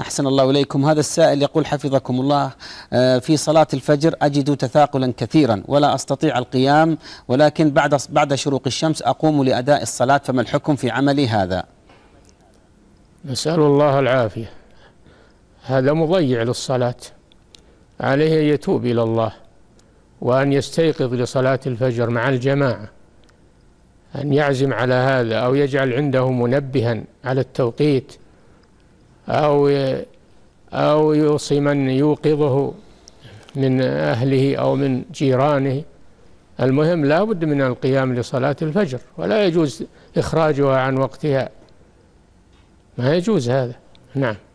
أحسن الله إليكم هذا السائل يقول حفظكم الله آه، في صلاة الفجر أجد تثاقلا كثيرا ولا أستطيع القيام ولكن بعد بعد شروق الشمس أقوم لأداء الصلاة فما الحكم في عملي هذا نسأل الله العافية هذا مضيع للصلاة عليه أن يتوب إلى الله وأن يستيقظ لصلاة الفجر مع الجماعة أن يعزم على هذا أو يجعل عنده منبها على التوقيت أو أو يوصي من يوقظه من أهله أو من جيرانه المهم لا بد من القيام لصلاة الفجر ولا يجوز إخراجها عن وقتها ما يجوز هذا نعم